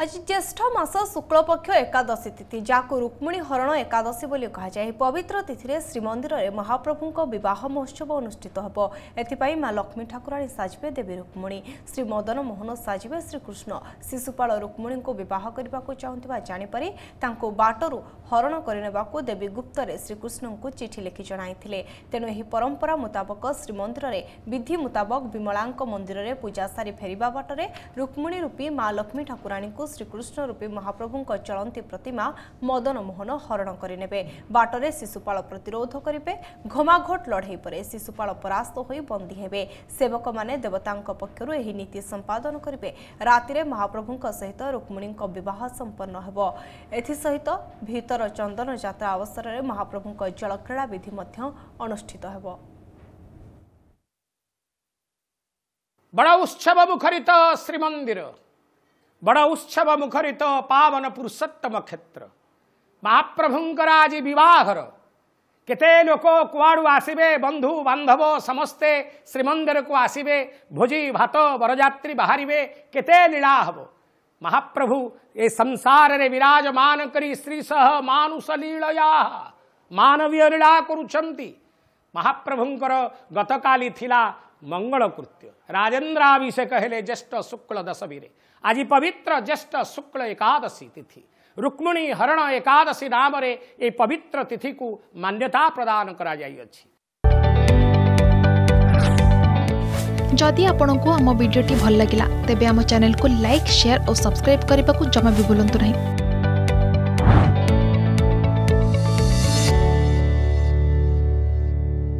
ଆଜି ଜ୍ୟେଷ୍ଠ ମାସ ଶୁକ୍ଳପକ୍ଷ ଏକାଦଶୀ ତିଥି ଯାହାକୁ ରୁକ୍ମିଣୀ ହରଣ ଏକାଦଶୀ ବୋଲି କୁହାଯାଏ ଏହି ପବିତ୍ର ତିଥିରେ ଶ୍ରୀମନ୍ଦିରରେ ମହାପ୍ରଭୁଙ୍କ ବିବାହ ମହୋତ୍ସବ ଅନୁଷ୍ଠିତ ହେବ ଏଥିପାଇଁ ମା ଲକ୍ଷ୍ମୀ ଠାକୁରାଣୀ ସାଜିବେ ଦେବୀ ରୁକ୍ମିଣୀ ଶ୍ରୀ ମଦନ ମୋହନ ସାଜିବେ ଶ୍ରୀକୃଷ୍ଣ ଶିଶୁପାଳ ରୁକ୍ମିଣୀଙ୍କୁ ବିବାହ କରିବାକୁ ଚାହୁଁଥିବା ଜାଣିପାରି ତାଙ୍କୁ ବାଟରୁ ହରଣ କରିନେବାକୁ ଦେବୀ ଗୁପ୍ତରେ ଶ୍ରୀକୃଷ୍ଣଙ୍କୁ ଚିଠି ଲେଖି ଜଣାଇଥିଲେ ତେଣୁ ଏହି ପରମ୍ପରା ମୁତାବକ ଶ୍ରୀମନ୍ଦିରରେ ବିଧି ମୁତାବକ ବିମଳାଙ୍କ ମନ୍ଦିରରେ ପୂଜା ସାରି ଫେରିବା ବାଟରେ ରୁକ୍ମିଣୀ ରୂପୀ ମା ଲକ୍ଷ୍ମୀ ଠାକୁରାଣୀଙ୍କୁ ତାଙ୍କୁ ଶ୍ରୀକୃଷ୍ଣ ରୂପେ ମହାପ୍ରଭୁଙ୍କ ଚଳନ୍ତି ପ୍ରତିମା ମଦନମୋହନ ହରଣ କରିନେବେ ବାଟରେ ଶିଶୁପାଳ ପ୍ରତିରୋଧ କରିବେ ଘମାଘୋଟ ଲଢ଼େଇ ପରେ ଶିଶୁପାଳ ପରାସ୍ତ ହୋଇ ବନ୍ଦୀ ହେବେ ସେବକମାନେ ଦେବତାଙ୍କ ପକ୍ଷରୁ ଏହି ନୀତି ସମ୍ପାଦନ କରିବେ ରାତିରେ ମହାପ୍ରଭୁଙ୍କ ସହିତ ରୁକ୍ମିଣୀଙ୍କ ବିବାହ ସମ୍ପନ୍ନ ହେବ ଏଥିସହିତ ଭିତର ଚନ୍ଦନ ଯାତ୍ରା ଅବସରରେ ମହାପ୍ରଭୁଙ୍କ ଜଳକ୍ରୀଡ଼ା ବିଧି ମଧ୍ୟ ଅନୁଷ୍ଠିତ ହେବ ବଡ଼ ଉତ୍ସବ ମୁଖରିତ ଶ୍ରୀମନ୍ଦିର ବଡ଼ ଉତ୍ସବ ମୁଖରିତ ପାବନ ପୁରୁଷୋତ୍ତମ କ୍ଷେତ୍ର ମହାପ୍ରଭୁଙ୍କର ଆଜି ବିବାହର କେତେ ଲୋକ କୁଆଡ଼ୁ ଆସିବେ ବନ୍ଧୁ ବାନ୍ଧବ ସମସ୍ତେ ଶ୍ରୀମନ୍ଦିରକୁ ଆସିବେ ଭୋଜି ଭାତ ବରଯାତ୍ରୀ ବାହାରିବେ କେତେ ଲୀଳା ହେବ ମହାପ୍ରଭୁ ଏ ସଂସାରରେ ବିରାଜମାନ କରି ଶ୍ରୀ ସହ ମାନୁଷ ଲୀଳୟା ମାନବୀୟ ଲୀଳା କରୁଛନ୍ତି ମହାପ୍ରଭୁଙ୍କର ଗତକାଲି ଥିଲା मंगल कृत्य राजेन्द्राभिषेक हेले ज्येष्ठ शुक्ल दशवीरे आज पवित्र ज्येष्ठ शुक्ल एकादशी तिथि रुक्मिणी हरण एकादशी नाम ए पवित्र तिथि को मान्यता प्रदान କରାଯାଇଅଛି जदि आपण को आम भिडी भल लगा तेब आम को लाइक सेयार और सब्सक्राइब करने को जमा भी बुलां नहीं